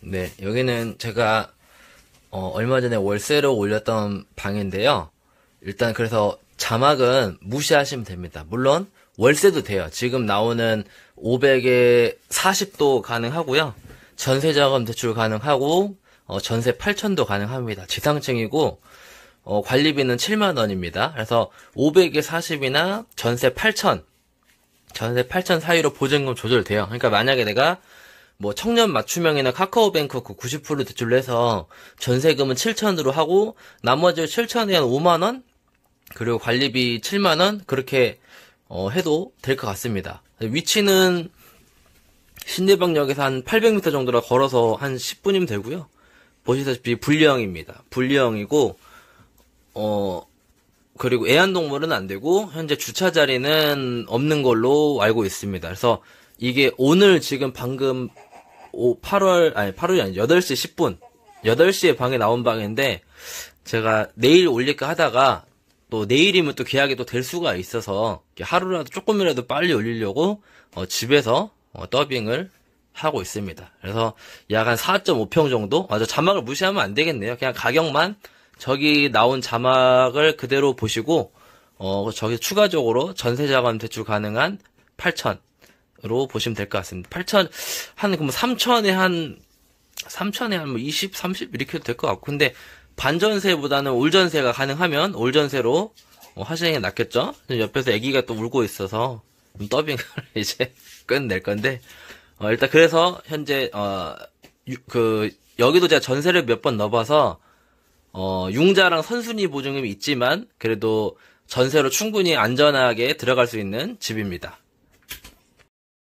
네, 여기는 제가 어, 얼마 전에 월세로 올렸던 방인데요. 일단 그래서 자막은 무시하시면 됩니다. 물론 월세도 돼요. 지금 나오는 500에 40도 가능하고요. 전세 자금 대출 가능하고 어, 전세 8천도 가능합니다. 지상층이고 어, 관리비는 7만 원입니다. 그래서 500에 40이나 전세 8천 전세 8천 사이로 보증금 조절돼요. 그러니까 만약에 내가 뭐 청년 맞춤형이나 카카오뱅크 그90% 대출해서 을 전세금은 7천으로 하고 나머지 7천에 한 5만 원 그리고 관리비 7만 원 그렇게 어, 해도 될 것 같습니다. 위치는 신대방역에서 한 800m 정도라 걸어서 한 10분이면 되고요. 보시다시피 분리형입니다. 분리형이고 어 그리고 애완동물은 안 되고 현재 주차 자리는 없는 걸로 알고 있습니다. 그래서 이게 오늘 지금 방금 오, 8월, 아니, 8월이 아니, 8시 10분. 8시에 방에 나온 방인데, 제가 내일 올릴까 하다가, 또 내일이면 또 계약이 또 될 수가 있어서, 하루라도 조금이라도 빨리 올리려고, 어, 집에서, 어, 더빙을 하고 있습니다. 그래서 약한 4.5평 정도? 아, 저 자막을 무시하면 안 되겠네요. 그냥 가격만, 저기 나온 자막을 그대로 보시고, 어, 저기 추가적으로 전세 자금 대출 가능한 8천, 로 보시면 될 것 같습니다. 8천 한 그럼 3천에 한 3천에 한 뭐 20, 30 이렇게 도될 것 같고 근데 반전세보다는 올전세가 가능하면 올전세로 어, 하시는 게 낫겠죠? 옆에서 아기가 또 울고 있어서 더빙을 이제 끝낼 건데 어, 일단 그래서 현재 어, 유, 그 여기도 제가 전세를 몇 번 넣어봐서 어, 융자랑 선순위 보증금이 있지만 그래도 전세로 충분히 안전하게 들어갈 수 있는 집입니다.